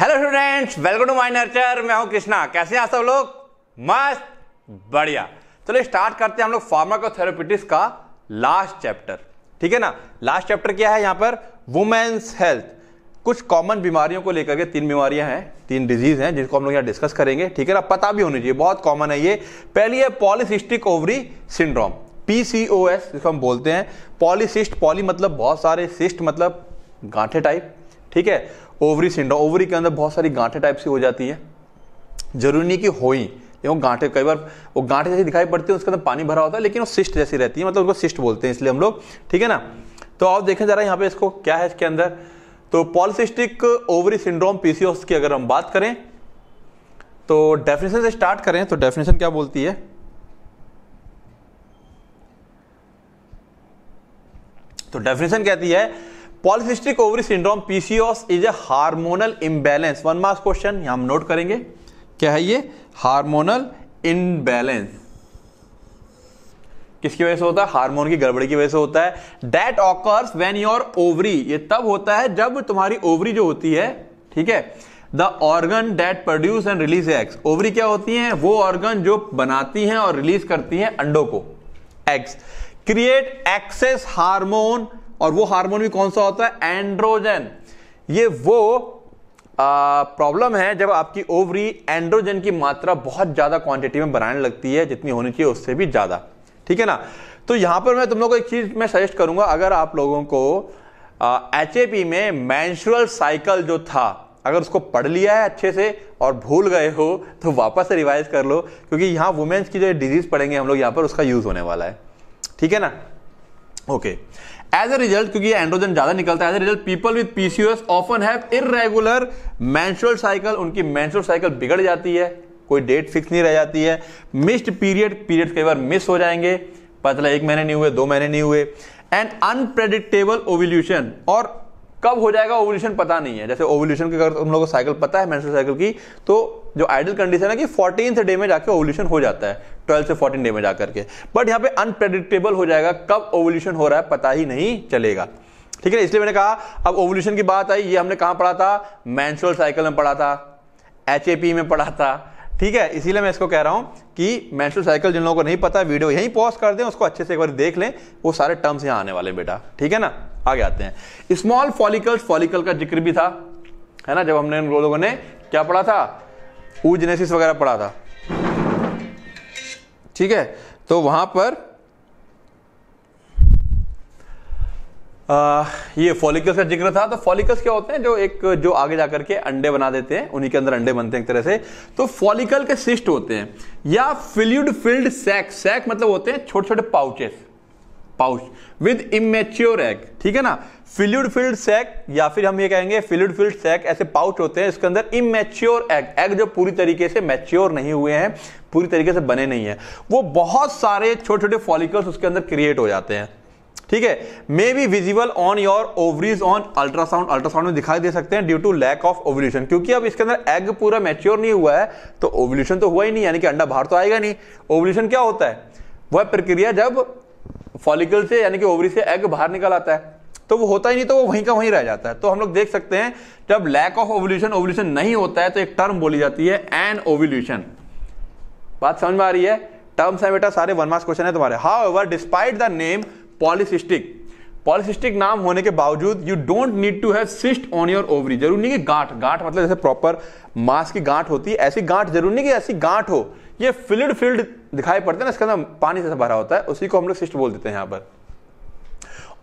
Hello students welcome to my Nurture मैं हूं कृष्णा कैसे हैं सब लोग मस्त बढ़िया चलो स्टार्ट करते हैं हम लोग फार्माकोथेरापिटिक्स का लास्ट चैप्टर ठीक है ना लास्ट चैप्टर क्या है यहां पर वुमेन्स हेल्थ कुछ कॉमन बीमारियों को लेकर के तीन बीमारियां हैं तीन डिजीज हैं जिसको हम लोग यहाँ डिस्कस करेंगे ठीक है ना पता भी होनी चाहिए बहुत कॉमन है ये पहली है पॉलिसिस्टिक ओवरी सिंड्रोम पीसीओएस जिसको हम बोलते हैं पॉलिसिस्ट पॉली मतलब बहुत सारे सिस्ट मतलब गांठे टाइप ठीक है ओवरी सिंड्रोम ओवरी के अंदर बहुत सारी गांठे टाइप से हो जाती है जरूरी नहीं कि हो ही गांठे कई बार वो गांठे जैसी दिखाई पड़ती है उसके अंदर पानी भरा होता है लेकिन वो सिस्ट जैसी रहती है मतलब उसको सिस्ट बोलते हैं इसलिए हम लोग ठीक है ना तो आप देखें जरा यहाँ पे इसको क्या है इसके अंदर तो पॉलिसिस्टिक ओवरी सिंड्रोम पीसीओस की अगर हम बात करें तो डेफिनेशन से स्टार्ट करें तो डेफिनेशन क्या बोलती है तो डेफिनेशन कहती है polycystic ovary syndrome PCOS is a hormonal imbalance one marks question हम नोट करेंगे क्या है ये हार्मोनल इनबैलेंस किसकी वजह से होता है हार्मोन की गड़बड़ी की वजह से होता है that occurs when your ovary ये तब होता है जब तुम्हारी ओवरी जो होती है ठीक है the organ that produce and release eggs ovary क्या होती है वो ऑर्गन जो बनाती है और रिलीज करती है अंडों को एग्स क्रिएट एक्सेस हार्मोन और वो हार्मोन भी कौन सा होता है एंड्रोजन ये वो प्रॉब्लम है जब आपकी ओवरी एंड्रोजन की मात्रा बहुत ज़्यादा क्वांटिटी में बनाने लगती है जितनी होनी चाहिए उससे भी ज़्यादा ठीक है ना तो यहां पर मैं तुम लोग को एक चीज़ मैं सजेस्ट करूंगा अगर आप लोगों को एच ए पी में मैंशुरल साइकिल जो था अगर उसको पढ़ लिया है अच्छे से और भूल गए हो तो वापस से रिवाइज कर लो क्योंकि यहां वुमेन्स की जो डिजीज पढ़ेंगे हम लोग यहां पर उसका यूज होने वाला है ठीक है ना okay okay. As a result क्योंकि एंड्रोजन ज्यादा निकलता है as a result people with PCOS often have irregular menstrual cycle उनकी मेंस्ट्रुअल साइकिल बिगड़ जाती है कोई डेट फिक्स नहीं रह जाती है मिस्ड पीरियड पीरियड कई बार मिस हो जाएंगे पता एक महीने नहीं हुए दो महीने नहीं हुए एंड अनप्रेडिक्टेबल ओवल्यूशन और कब हो जाएगा ओवल्यूशन पता नहीं है जैसे ओवल्यूशन की अगर तुम लोगों को साइकिल पता है मेंस्ट्रुअल साइकिल की तो जो आइडल कंडीशन है कि फोर्टीन डे में जाकर ओवल्यूशन हो जाता है ट्वेल्थ से फोर्टीन डे में जाकर के बट यहाँ पे अनप्रेडिक्टेबल हो जाएगा कब ओवल्यूशन हो रहा है पता ही नहीं चलेगा ठीक है इसलिए मैंने कहा अब ओवल्यूशन की बात आई ये हमने कहा पढ़ा था मैंशुअल साइकिल में पढ़ा था एच में पढ़ा था ठीक है इसीलिए मैं इसको कह रहा हूँ कि मैंशुअल साइकिल जिन लोगों को नहीं पता वीडियो यहीं पॉज कर दें उसको अच्छे से एक बार देख लें वो सारे टर्म्स यहां आने वाले बेटा ठीक है ना आगे आते हैं स्मॉल फॉलिकल्स फॉलिकल का जिक्र भी था है ना जब हमने लोगों ने क्या पढ़ा था ऊजनेसिस वगैरह पढ़ा था ठीक है तो वहां पर आ, ये फॉलिकल्स का जिक्र था तो फॉलिकल्स क्या होते हैं जो एक जो आगे जाकर के अंडे बना देते हैं उन्हीं के अंदर अंडे बनते हैं एक तरह से तो फॉलिकल के सिस्ट होते हैं या फिल्यूड फिल्ड सैक सैक मतलब होते हैं छोटे छोटे pouches pouch with immature egg ठीक है ना फिल्यूड फिल्ड सेक या फिर हम ये कहेंगे फिल्ड सेक ऐसे पाउच होते हैं इसके अंदर इमेच्योर एग एग जो पूरी तरीके से मैच्योर नहीं हुए हैं पूरी तरीके से बने नहीं है वो बहुत सारे छोटे छोटे फॉलिकल्स उसके अंदर क्रिएट हो जाते हैं ठीक है may be visible on your ovaries on ultrasound ultrasound में दिखाई दे सकते हैं due to lack of ovulation क्योंकि अब इसके अंदर एग पूरा मैच्योर नहीं हुआ है तो ओवल्यूशन तो हुआ ही नहीं यानी कि अंडा बाहर तो आएगा नहीं ओवल्यूशन क्या होता है वह प्रक्रिया जब फॉलिकल से यानी कि ओवरी से एग बाहर निकल आता है तो वो होता ही नहीं तो वो वहीं का वहीं रह जाता है तो हम लोग देख सकते हैं जब लैक ऑफ ओवल्यूशन ओवल्यूशन नहीं होता है तो एक टर्म बोली जाती है एन ओवल्यूशन बात समझ में आ रही है टर्म्स है बेटा सारे वन मार्क्स क्वेश्चन है तुम्हारे however despite the name polycystic polycystic नाम होने के बावजूद you don't need to have cyst on your ovary जरूर नहीं कि गांठ गांठ मतलब जैसे प्रॉपर मांस की गांठ होती है ऐसी गांठ जरूर नहीं कि ऐसी गांठ हो ये फिल्ड फिल्ड दिखाई पड़ते हैं ना इसका ना पानी से भरा होता है उसी को हम लोग सिस्ट बोल देते हैं यहाँ पर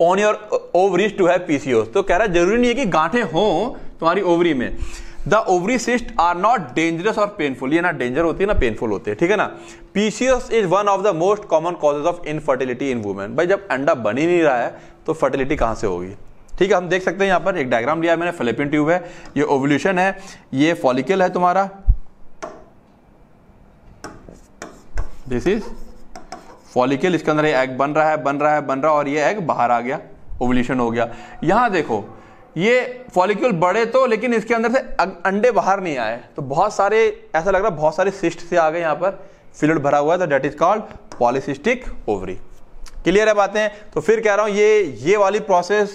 on your ovary to have PCO तो कह रहा है जरूरी नहीं है कि गांठे हों तुम्हारी ओवरी में the ovary cyst are not dangerous और पेनफुल ये ना डेंजर होती है ना पेनफुल होती है ठीक है ना PCS is one of the most common causes of infertility in women भाई जब अंडा बन ही नहीं रहा है तो फर्टिलिटी कहाँ से होगी ठीक है हम देख सकते हैं यहाँ पर एक डायग्राम लिया मैंने फिलिपिन ट्यूब है ये ओवल्यूशन है ये फॉलिकल है तुम्हारा दिस इज फॉलिकल इसके अंदर ये एग बन रहा है बन रहा है बन रहा है और ये एग बाहर आ गया ओवल्यूशन हो गया यहां देखो ये फॉलिक्यूल बड़े तो लेकिन इसके अंदर से अंडे बाहर नहीं आए तो बहुत सारे ऐसा लग रहा है बहुत सारे सिस्ट से आ गए यहां पर फिलड भरा हुआ है तो that is called polycystic ovary clear है बातें तो फिर कह रहा हूँ ये ये वाली प्रोसेस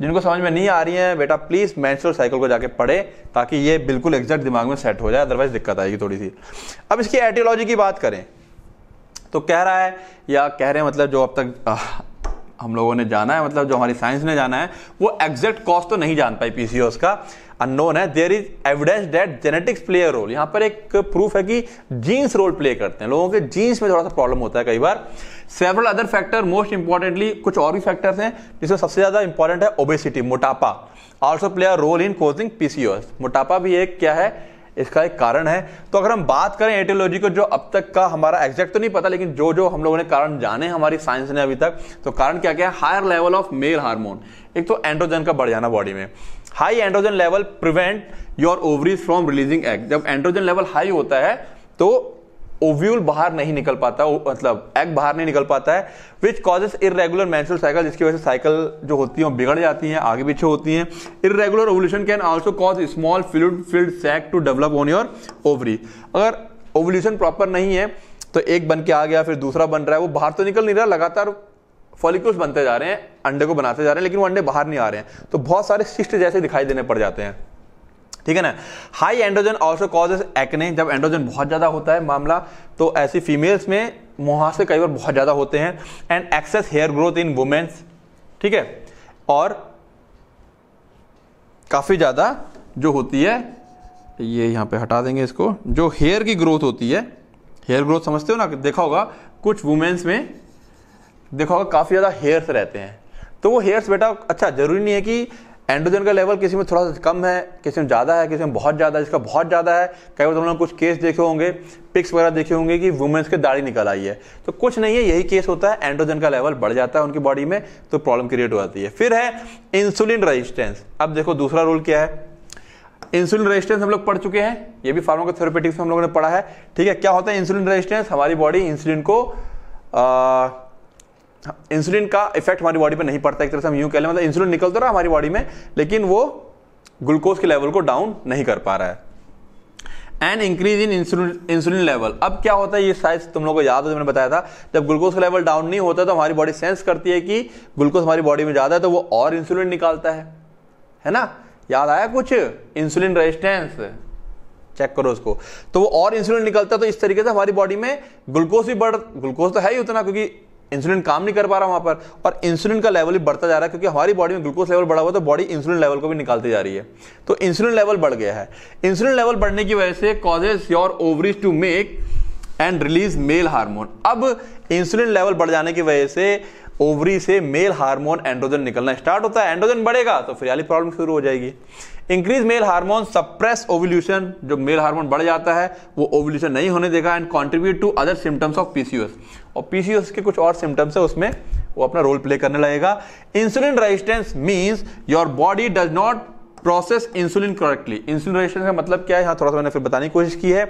जिनको समझ में नहीं आ रही है बेटा प्लीज मैंसुरल साइकिल को जाके पढ़े ताकि ये बिल्कुल एग्जैक्ट दिमाग में सेट हो जाए अदरवाइज दिक्कत आएगी थोड़ी सी अब इसकी एटियोलॉजी की बात करें तो कह रहा है या कह रहे हैं मतलब जो अब तक आ, हम लोगों ने जाना है मतलब जो हमारी साइंस ने जाना है वो एग्जैक्ट कॉज तो नहीं जान पाई पीसीओस का अननोन है there is evidence that genetics play role यहाँ पर एक प्रूफ है कि जीन्स रोल प्ले करते हैं लोगों के जीन्स में थोड़ा सा प्रॉब्लम होता है कई बार several other factor most importantly कुछ और भी फैक्टर्स हैं जिसमें सबसे ज्यादा इंपॉर्टेंट है ओबेसिटी मोटापा also play a role in causing PCO मोटापा भी एक क्या है इसका एक कारण है तो अगर हम बात करें एटियोलॉजी को जो अब तक का हमारा एग्जैक्ट तो नहीं पता लेकिन जो जो हम लोगों ने कारण जाने हमारी साइंस ने अभी तक तो कारण क्या क्या है higher level of male hormone एक तो एंड्रोजन का बढ़ जाना बॉडी में high androgen level prevent your ovaries from releasing egg जब एंड्रोजन लेवल हाई होता है तो ओव्यूल बाहर नहीं निकल पाता मतलब एग बाहर नहीं निकल पाता है which causes irregular menstrual cycle जिसकी वजह से साइकिल जो होती है बिगड़ जाती है आगे पीछे होती हैं irregular ovulation can also cause small filled filled sac to develop on your ovary अगर ओवल्यूशन प्रॉपर नहीं है तो एक बन के आ गया फिर दूसरा बन रहा है वो बाहर तो निकल नहीं रहा लगातार फॉलिक्यूल्स बनते जा रहे हैं अंडे को बनाते जा रहे हैं लेकिन वो अंडे बाहर नहीं आ रहे हैं तो बहुत सारे सिस्ट जैसे दिखाई देने पड़ जाते हैं ठीक है ना high androgen also causes acne जब एंड्रोजन बहुत ज़्यादा होता है मामला तो ऐसी फीमेल्स में मुहासे कई बार बहुत ज़्यादा होते हैं and excess hair growth in womens ठीक है और काफ़ी ज़्यादा जो होती है ये यहाँ पे हटा देंगे इसको जो हेयर की ग्रोथ होती है हेयर ग्रोथ समझते हो ना देखा होगा कुछ वुमेन्स में देखा होगा काफ़ी ज़्यादा हेयर्स रहते हैं तो वो हेयर्स बेटा अच्छा ज़रूरी नहीं है कि एंड्रोजन का लेवल किसी में थोड़ा सा कम है किसी में ज़्यादा है किसी में बहुत ज़्यादा है जिसका बहुत ज़्यादा है कई बार तुम तो लोग कुछ केस देखे होंगे पिक्स वगैरह देखे होंगे कि वुमेंस के दाढ़ी निकल आई है तो कुछ नहीं है यही केस होता है एंड्रोजन का लेवल बढ़ जाता है उनकी बॉडी में तो प्रॉब्लम क्रिएट हो जाती है फिर है इंसुलिन रेजिस्टेंस अब देखो दूसरा रूल क्या है इंसुलिन रेजिस्टेंस हम लोग पढ़ चुके हैं ये भी फार्माकोथेरेपेटिक्स में हम लोगों ने पढ़ा है ठीक है क्या होता है इंसुलिन रेजिस्टेंस हमारी बॉडी इंसुलिन को आ, इंसुलिन का इफेक्ट हमारी बॉडी पे नहीं पड़ता एक तरह से हम यूं कह लें मतलब इंसुलिन निकल तो रहा हमारी बॉडी में लेकिन वो ग्लूकोज के लेवल को डाउन नहीं कर पा रहा है and increase in insulin insulin level अब क्या होता है ये शायद तुम लोगों को याद हो मैंने बताया था जब ग्लूकोज का लेवल डाउन नहीं होता तो हमारी बॉडी सेंस करती है कि ग्लूकोज हमारी बॉडी में ज़्यादा है तो वो और इंसुलिन निकालता है है ना याद आया कुछ इंसुलिन रेजिस्टेंस चेक करो उसको तो वो और इंसुलिन निकलता है तो इस तरीके से हमारी बॉडी में ग्लूकोज भी बढ़ ग्लूकोज तो है ही उतना क्योंकि इंसुलिन काम नहीं कर पा रहा वहां पर और इंसुलिन का लेवल भी बढ़ता जा रहा है क्योंकि हमारी बॉडी में ग्लूकोज लेवल बढ़ा हुआ है तो बॉडी इंसुलिन लेवल को भी निकालती जा रही है तो इंसुलिन लेवल बढ़ गया है इंसुलिन लेवल बढ़ने की वजह से causes your ovaries to make and release male hormone अब इंसुलिन लेवल बढ़ जाने की वजह से ओवरी से मेल हार्मोन एंड्रोजन निकलना स्टार्ट होता है एंड्रोजन बढ़ेगा तो फिर वाली प्रॉब्लम शुरू हो जाएगी increase male hormone suppress ovulation जो मेल हार्मोन बढ़ जाता है वो ओवल्यूशन नहीं होने देगा and contribute to other symptoms of PCOS और पीसीओस के कुछ और सिम्टम्स है उसमें वो अपना रोल प्ले करने लगेगा insulin resistance means your body does not process insulin correctly insulin resistance का मतलब क्या है यहाँ थोड़ा सा मैंने फिर बताने की कोशिश की है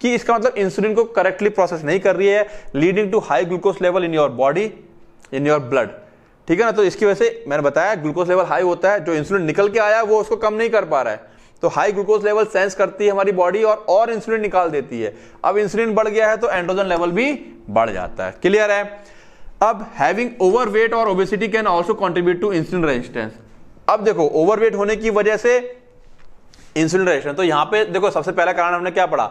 कि इसका मतलब इंसुलिन को करेक्टली प्रोसेस नहीं कर रही है leading to high glucose level in your body in your blood ठीक है ना तो इसकी वजह से मैंने बताया ग्लूकोज लेवल हाई होता है जो इंसुलिन निकल के आया वो उसको कम नहीं कर पा रहा है तो हाई ग्लूकोज लेवल सेंस करती है हमारी बॉडी और और इंसुलिन निकाल देती है अब इंसुलिन बढ़ गया है तो एंड्रोजन लेवल भी बढ़ जाता है क्लियर है अब हैविंग ओवरवेट और obesity can also contribute to insulin resistance अब देखो ओवरवेट होने की वजह से इंसुलिन रेजिस्टेंस तो यहां पे देखो सबसे पहला कारण हमने क्या पढ़ा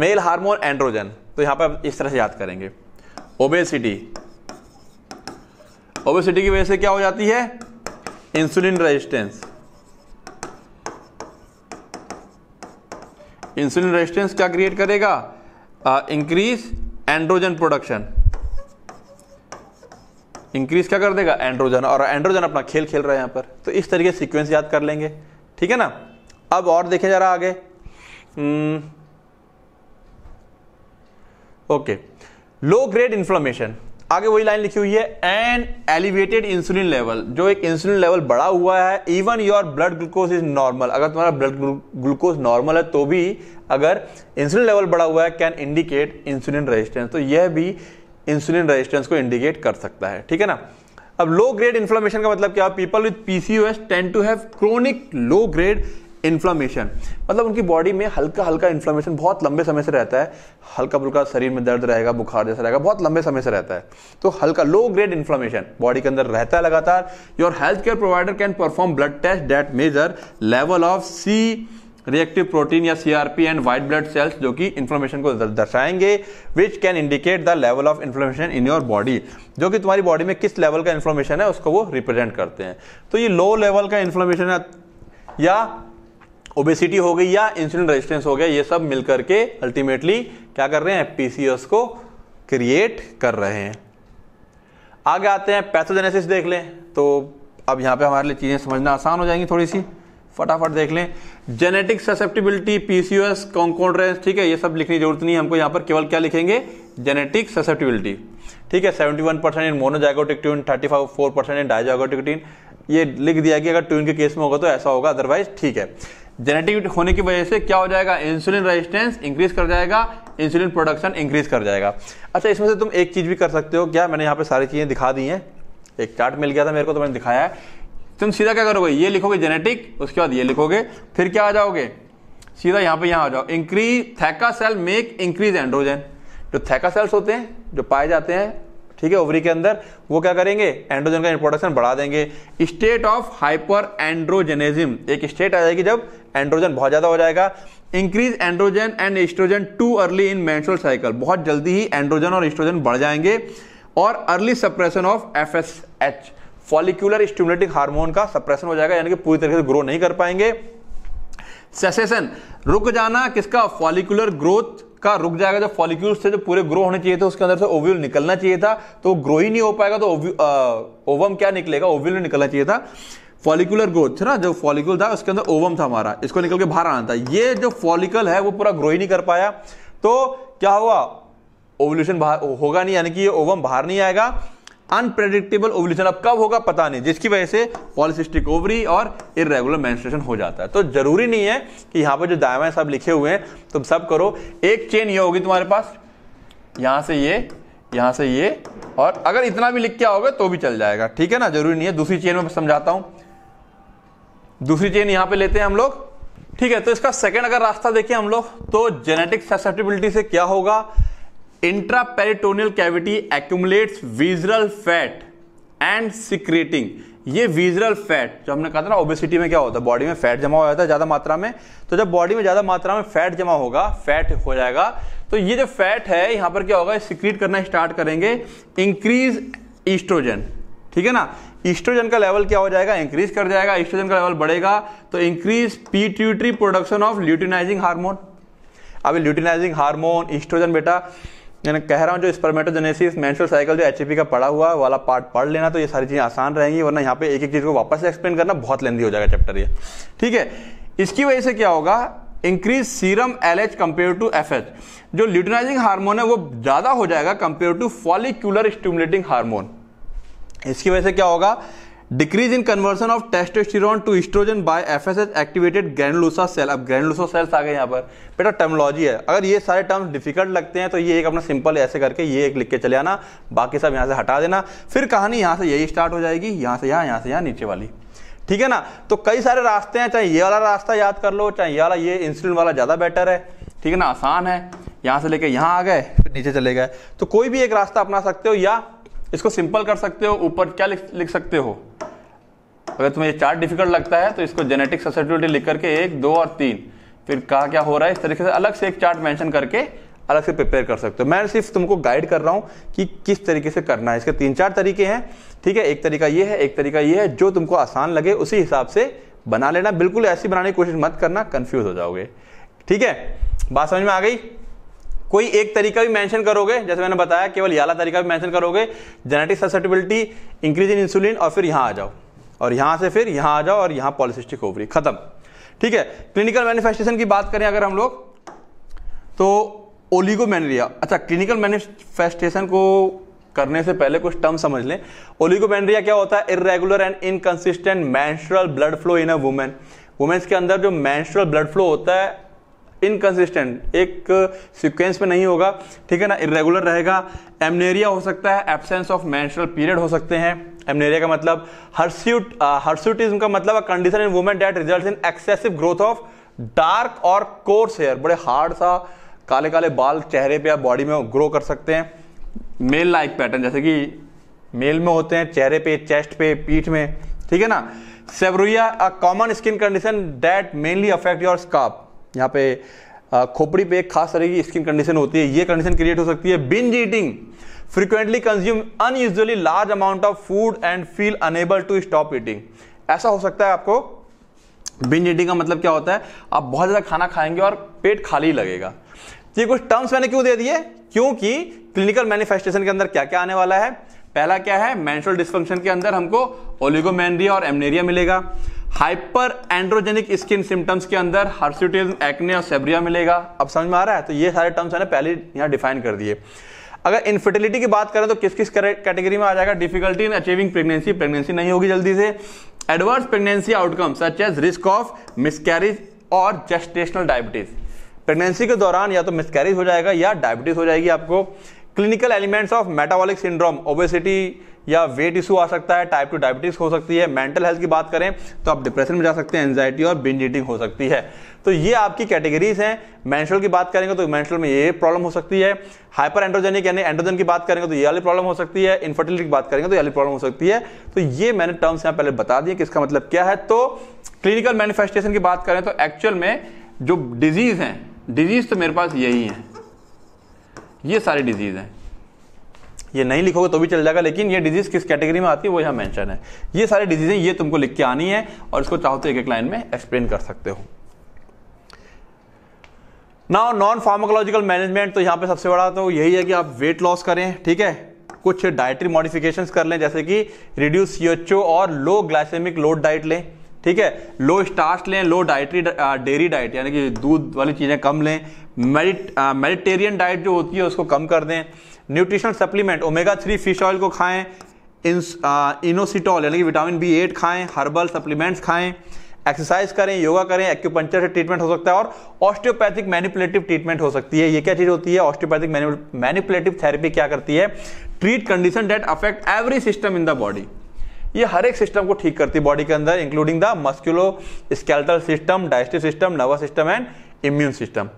मेल हार्मोन एंड्रोजन तो यहां पर इस तरह से याद करेंगे ओबेसिटी ओबेसिटी की वजह से क्या हो जाती है इंसुलिन रेजिस्टेंस इंसुलिन रेजिस्टेंस क्या क्रिएट करेगा इंक्रीज एंड्रोजन प्रोडक्शन इंक्रीज क्या कर देगा एंड्रोजन और एंड्रोजन अपना खेल खेल रहा है यहां पर तो इस तरीके सीक्वेंस याद कर लेंगे ठीक है ना अब और देखे जा रहा आगे ओके लो ग्रेड इन्फ्लोमेशन आगे वही लाइन लिखी हुई है एंड एलिवेटेड इंसुलिन लेवल जो एक इंसुलिन लेवल बढ़ा हुआ है even your blood glucose is normal अगर तुम्हारा ब्लड ग्लूकोज नॉर्मल है तो भी अगर इंसुलिन लेवल बढ़ा हुआ है कैन इंडिकेट इंसुलिन रेजिस्टेंस तो यह भी इंसुलिन रेजिस्टेंस को इंडिकेट कर सकता है ठीक है ना अब लो ग्रेड इन्फ्लेमेशन का मतलब क्या people with PCOS tend to have chronic low grade inflammation मतलब उनकी बॉडी में हल्का हल्का इन्फ्लामेशन बहुत लंबे समय से रहता है हल्का फुल्का शरीर में दर्द रहेगा बुखार जैसा रहेगा बहुत लंबे समय से रहता है तो हल्का लो ग्रेड इन्फ्लामेशन बॉडी के अंदर रहता है लगातार your health care provider can perform blood test that measure level of C reactive protein या CRP and white blood cells जो कि इन्फ्लोमेशन को दर्शाएंगे which can indicate the level of inflammation in your body जो कि तुम्हारी body में किस लेवल का इन्फ्लोमेशन है उसको वो रिप्रेजेंट करते हैं तो ये लो लेवल का इन्फ्लोमेशन है या ओबेसिटी हो गई या इंसुलिन रेजिस्टेंस हो गया ये सब मिलकर के अल्टीमेटली क्या कर रहे हैं पीसीएस को क्रिएट कर रहे हैं आगे आते हैं पैथोजेनेसिस देख लें तो अब यहाँ पे हमारे लिए चीज़ें समझना आसान हो जाएंगी थोड़ी सी फटाफट देख लें जेनेटिक ससेप्टिबिलिटी पीसीओएस कॉन्कोड्रेंस ठीक है ये सब लिखने की जरूरत नहीं है हमको यहाँ पर केवल क्या लिखेंगे जेनेटिक ससेप्टिबिलिटी ठीक है 71 percent in monozygotic twin five four percent in dizygotic twin ये लिख दिया कि अगर ट्यून के केस में होगा तो ऐसा होगा अदरवाइज ठीक है जेनेटिक होने की वजह से क्या हो जाएगा इंसुलिन रेजिस्टेंस इंक्रीज कर जाएगा इंसुलिन प्रोडक्शन इंक्रीज कर जाएगा अच्छा इसमें से तुम एक चीज़ भी कर सकते हो क्या मैंने यहाँ पे सारी चीज़ें दिखा दी हैं एक चार्ट मिल गया था मेरे को तो मैंने दिखाया है तुम सीधा क्या करोगे ये लिखोगे जेनेटिक उसके बाद ये लिखोगे फिर क्या आ जाओगे सीधा यहाँ पे यहाँ आ जाओ increase theca cell make increase androgen जो थैका सेल्स होते हैं जो पाए जाते हैं ठीक है ओवरी के अंदर वो क्या करेंगे एंड्रोजन का प्रोडक्शन बढ़ा देंगे स्टेट ऑफ हाइपर एंड्रोजेनिज्म एक स्टेट आ जाएगी जब एंड्रोजन बहुत ज़्यादा हो जाएगा increase androgen and estrogen too early in menstrual cycle बहुत जल्दी ही एंड्रोजन और एस्ट्रोजन बढ़ जाएंगे और early suppression of F S H follicular stimulating hormone का सप्रेशन हो जाएगा यानी कि पूरी तरीके से ग्रो नहीं कर पाएंगे सेसेशन रुक जाना किसका फॉलिकुलर ग्रोथ का रुक जाएगा जो फॉलिक्यूल्स थे जो पूरे ग्रो होने चाहिए थे उसके अंदर से ओव्यूल निकलना चाहिए था तो ग्रो ही नहीं हो पाएगा तो ओवम क्या निकलेगा ओव्यूल निकलना चाहिए था फॉलिकुलर ग्रोथ है ना जो फॉलिकुल था उसके अंदर ओवम था हमारा इसको निकल के बाहर आना था ये जो फॉलिकल है वो पूरा ग्रो ही नहीं कर पाया तो क्या हुआ ओवल्यूशन बाहर होगा नहीं यानी कि ये ओवम बाहर नहीं आएगा अनप्रेडिक्टेबल ओवल्यूशन अब कब होगा पता नहीं जिसकी वजह से पॉलिसिस्टिक ओवरी और इरेगुलर मेंस्ट्रुएशन हो जाता है तो जरूरी नहीं है कि यहां पर जो दायवा सब लिखे हुए हैं तुम सब करो एक चेन ये होगी तुम्हारे पास यहां से ये यहां से ये और अगर इतना भी लिख के आओगे तो भी चल जाएगा ठीक है ना जरूरी नहीं है दूसरी चेन में समझाता हूं दूसरी चेन यहां पे लेते हैं हम लोग ठीक है तो इसका सेकंड अगर रास्ता देखें हम लोग तो जेनेटिक ससेप्टिबिलिटी से क्या होगा intraperitoneal cavity accumulates visceral fat and secreting ये विजरल फैट जो हमने कहा था ना ओबेसिटी में क्या होता है बॉडी में फैट जमा हो जाता है ज़्यादा मात्रा में तो जब बॉडी में ज़्यादा मात्रा में फैट जमा होगा फैट हो जाएगा तो ये जो फैट है यहां पर क्या होगा सिक्रीट करना स्टार्ट करेंगे इंक्रीज ईस्ट्रोजन ठीक है ना ईस्ट्रोजन का लेवल क्या हो जाएगा इंक्रीज कर जाएगा ईस्ट्रोजन का लेवल बढ़ेगा तो increase pituitary production of luteinizing hormone अब ल्यूटिनाइजिंग हार्मोन ईस्ट्रोजन बेटा मैंने कह रहा हूँ जो स्पर्मेटोजेनेसिस मेंस्ट्रुअल साइकिल जो एच e का पढ़ा हुआ वाला पार्ट पढ़ लेना तो ये सारी चीज़ें आसान रहेंगी वरना यहाँ पे एक एक चीज़ को वापस एक्सप्लेन करना बहुत लेंदी हो जाएगा चैप्टर ये ठीक है इसकी वजह से क्या होगा increase serum L H compare to F H जो ल्यूटिनाइजिंग हार्मोन है वो ज़्यादा हो जाएगा compare to follicular stimulating hormone इसकी वजह से क्या होगा decrease in conversion of testosterone to estrogen by H activated granulosa cell अब ग्रैनुलोसा सेल्स आ गए यहाँ पर बेटा टर्मोलॉजी है अगर ये सारे टर्म्स डिफिकल्ट लगते हैं तो ये एक अपना सिंपल ऐसे करके ये एक लिख के चले आना बाकी सब यहाँ से हटा देना फिर कहानी यहाँ से यही स्टार्ट हो जाएगी यहाँ से यहाँ यहाँ से यहाँ नीचे वाली ठीक है ना तो कई सारे रास्ते हैं चाहे ये वाला रास्ता याद कर लो चाहे ये वाला ये इंसुलिन वाला ज़्यादा बेटर है ठीक है ना आसान है यहाँ से लेके यहाँ आ गए फिर नीचे चले गए तो कोई भी एक रास्ता अपना सकते हो या इसको सिंपल कर सकते हो ऊपर क्या लिख, लिख सकते हो अगर तुम्हें ये चार्ट डिफिकल्ट लगता है तो इसको जेनेटिक ससेटिविटी लिख करके एक दो और तीन फिर कहा क्या हो रहा है इस तरीके से अलग से एक चार्ट मेंशन करके अलग से प्रिपेयर कर सकते हो मैं सिर्फ तुमको गाइड कर रहा हूं कि किस तरीके से करना है इसके तीन चार तरीके हैं ठीक है एक तरीका ये है एक तरीका ये है जो तुमको आसान लगे उसी हिसाब से बना लेना बिल्कुल ऐसी बनाने की कोशिश मत करना कन्फ्यूज हो जाओगे ठीक है बात समझ में आ गई कोई एक तरीका भी मेंशन करोगे जैसे मैंने बताया केवल याला तरीका भी मेंशन करोगे genetic susceptibility increase in insulin और फिर यहां आ जाओ और यहां से फिर यहां आ जाओ और यहां पॉलिसिस्टिक ओवरी खत्म ठीक है क्लिनिकल मैनिफेस्टेशन की बात करें अगर हम लोग तो ओलिगोमेनरिया अच्छा क्लिनिकल मैनिफेस्टेशन को करने से पहले कुछ टर्म समझ लें ओलिगोमेनरिया क्या होता है irregular and inconsistent menstrual blood flow in a women womens के अंदर जो मैंस्ट्रल ब्लड फ्लो होता है इनकन्सिस्टेंट एक सिक्वेंस में नहीं होगा ठीक है ना इरेगुलर रहेगा एमनेरिया हो सकता है एबसेंस ऑफ मैंशनल पीरियड हो सकते हैं एमनेरिया का मतलब हर्स्यूट हर्स्यूटिज्म का मतलब condition in women that result in excessive growth of dark और कोर्स हेयर बड़े हार्ड सा काले काले बाल चेहरे पे या बॉडी में ग्रो कर सकते हैं मेल लाइक पैटर्न जैसे कि मेल में होते हैं चेहरे पे चेस्ट पे पीठ में ठीक है ना seborrhea a common skin condition that mainly affect your scalp यहाँ पे खोपड़ी पे एक खास तरह की स्किन कंडीशन होती है ये कंडीशन क्रिएट हो सकती है binge eating frequently consume unusually large amount of food and feel unable to stop eating ऐसा हो सकता है आपको बिंज ईटिंग का मतलब क्या होता है आप बहुत ज़्यादा खाना खाएंगे और पेट खाली लगेगा तो ये कुछ टर्म्स मैंने क्यों दे दिए क्योंकि क्लिनिकल मैनिफेस्टेशन के अंदर क्या क्या आने वाला है पहला क्या है मेंस्ट्रुअल डिस्फंक्शन के अंदर हमको ओलिगोमेनरिया और एमनेरिया मिलेगा हाइपर एंड्रोजेनिक स्किन सिम्टम्स के अंदर हर्सिटिज्म एक्ने और सेब्रिया मिलेगा अब समझ में आ रहा है तो ये सारे टर्म्स मैंने पहले यहाँ डिफाइन कर दिए अगर इनफर्टिलिटी की बात करें तो किस किस कैटेगरी में आ जाएगा difficulty in achieving pregnancy pregnancy नहीं होगी जल्दी से adverse pregnancy outcome such as risk of miscarriage और जेस्टेशनल डायबिटीज प्रेगनेंसी के दौरान या तो मिसकैरेज हो जाएगा या डायबिटीज हो जाएगी आपको clinical elements of metabolic syndrome obesity या वेट इशू आ सकता है टाइप टू डायबिटीज हो सकती है मेंटल हेल्थ की बात करें तो आप डिप्रेशन में जा सकते हैं एंजाइटी और बिन ईटिंग हो सकती है तो ये आपकी कैटेगरीज हैं मैंशल की बात करेंगे तो मैंशल में ये प्रॉब्लम हो सकती है हाइपर एंड्रोजेनिक यानी एंड्रोजन की बात करेंगे तो ये वाली प्रॉब्लम हो सकती है इन्फर्टिलिटी की बात करेंगे तो ये वाली प्रॉब्लम हो सकती है तो ये मैंने टर्म्स यहाँ पहले बता दिए कि इसका मतलब क्या है तो क्लिनिकल मैनिफेस्टेशन की बात करें तो एक्चुअल में जो डिजीज हैं डिजीज तो मेरे पास यही है ये सारी डिजीज हैं ये नहीं लिखोगे तो भी चल जाएगा लेकिन ये डिजीज किस कैटेगरी में आती है वो यहाँ मेंशन है ये सारी डिजीजें ये तुमको लिख के आनी है और इसको चाहो तो एक एक लाइन में एक्सप्लेन कर सकते हो ना नॉन फार्माकोलॉजिकल मैनेजमेंट तो यहाँ पे सबसे बड़ा तो यही है कि आप वेट लॉस करें ठीक है कुछ डाइटरी मॉडिफिकेशंस कर लें जैसे कि रिड्यूस सीएचओ और लो ग्लाइसेमिक लोड डाइट लें ठीक है लो स्टार्च लें लो डाइटरी डेयरी डाइट यानी कि दूध वाली चीज़ें कम लें मेडिट मेडिटेरियन डाइट जो होती है उसको कम कर दें nutritional supplement omega three fish oil को खाएं इनोसिटॉल यानी कि विटामिन बी एट खाएं हर्बल सप्लीमेंट्स खाएं एक्सरसाइज करें योगा करें एक्यूपंचर से ट्रीटमेंट हो सकता है और ऑस्टियोपैथिक मैनिपुलेटिव ट्रीटमेंट हो सकती है ये क्या चीज़ होती है ऑस्टियोपैथिक मैनिपुलेटिव थेरेपी क्या करती है treat condition that affect every system in the body ये हर एक सिस्टम को ठीक करती है बॉडी के अंदर including the musculoskeletal system digestive system nervous system and immune system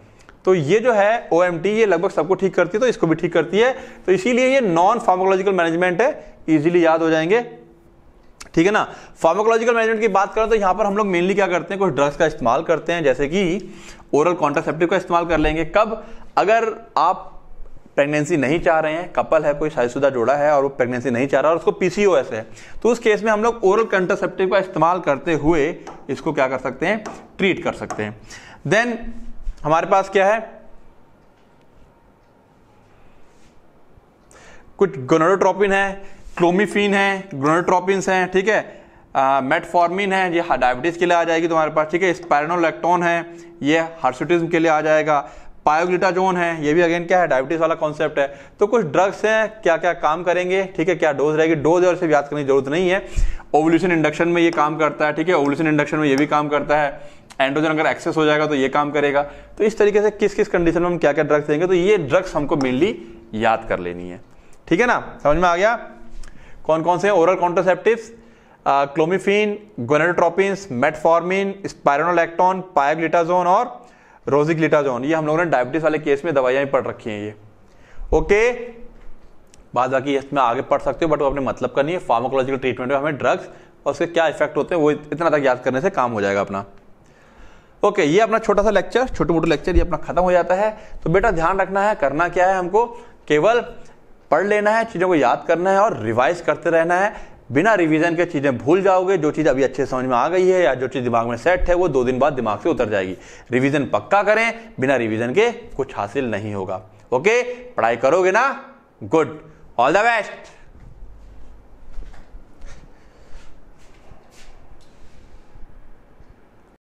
तो ये जो है ओ ये लगभग सबको ठीक करती है तो इसको भी ठीक करती है तो इसीलिए ये नॉन फार्मोकोलॉजिकल मैनेजमेंट है ईजिली याद हो जाएंगे ठीक है ना फार्मोकोलॉजिकल मैनेजमेंट की बात करें तो यहाँ पर हम लोग मेनली क्या करते हैं कुछ ड्रग्स का इस्तेमाल करते हैं जैसे कि ओरल कॉन्ट्रासेप्टिव का इस्तेमाल कर लेंगे कब अगर आप प्रेगनेंसी नहीं चाह रहे हैं कपल है कोई शादीशुदा जोड़ा है और वो प्रेगनेंसी नहीं चाह रहा और उसको पीसीओएस है तो उस केस में हम लोग ओरल कंट्रासेप्टिव का इस्तेमाल करते हुए इसको क्या कर सकते हैं ट्रीट कर सकते हैं देन हमारे पास क्या है कुछ गोनोडोट्रोपिन है क्लोमिफिन है गोनोडोट्रोपिन्स है ठीक है मेटफॉर्मिन है ये डायबिटीज़ के लिए आ जाएगी तुम्हारे पास ठीक है स्पायरनोलेक्टोन है ये हार्सिटिज्म के लिए आ जाएगा पायोग्लिटाजोन है ये भी अगेन क्या है डायबिटीज़ वाला कॉन्सेप्ट है तो कुछ ड्रग्स हैं क्या क्या काम करेंगे ठीक है क्या डोज रहेगी डोज और इसे याद करने की जरूरत नहीं है ओवल्यूशन इंडक्शन में ये काम करता है ठीक है ओवल्यूशन इंडक्शन में ये भी काम करता है एंड्रोजन अगर एक्सेस हो जाएगा तो ये काम करेगा तो इस तरीके से किस किस कंडीशन में हम क्या क्या ड्रग्स देंगे तो ये ड्रग्स हमको मेनली याद कर लेनी है ठीक है ना समझ में आ गया कौन कौन से oral contraceptive clomiphene gonadotropins metformin spironolactone pioglitazone और रोजिक्लिटाजोन ये हम लोगों ने डायबिटीज वाले केस में दवाइयां पढ़ रखी हैं ये ओके बाद बाकी इसमें आगे पढ़ सकते हो बट वो अपने मतलब का नहीं है फार्माकोलॉजिकल ट्रीटमेंट में हमें ड्रग्स और उसके क्या इफेक्ट होते हैं वो इतना तक याद करने से काम हो जाएगा अपना ओके ये अपना छोटा सा लेक्चर छोटे मोटे लेक्चर ये अपना खत्म हो जाता है तो बेटा ध्यान रखना है करना क्या है हमको केवल पढ़ लेना है चीज़ों को याद करना है और रिवाइज करते रहना है बिना रिवीजन के चीज़ें भूल जाओगे जो चीज़ अभी अच्छे समझ में आ गई है या जो चीज़ दिमाग में सेट है वो दो दिन बाद दिमाग से उतर जाएगी रिवीजन पक्का करें बिना रिवीजन के कुछ हासिल नहीं होगा ओके पढ़ाई करोगे ना गुड ऑल द बेस्ट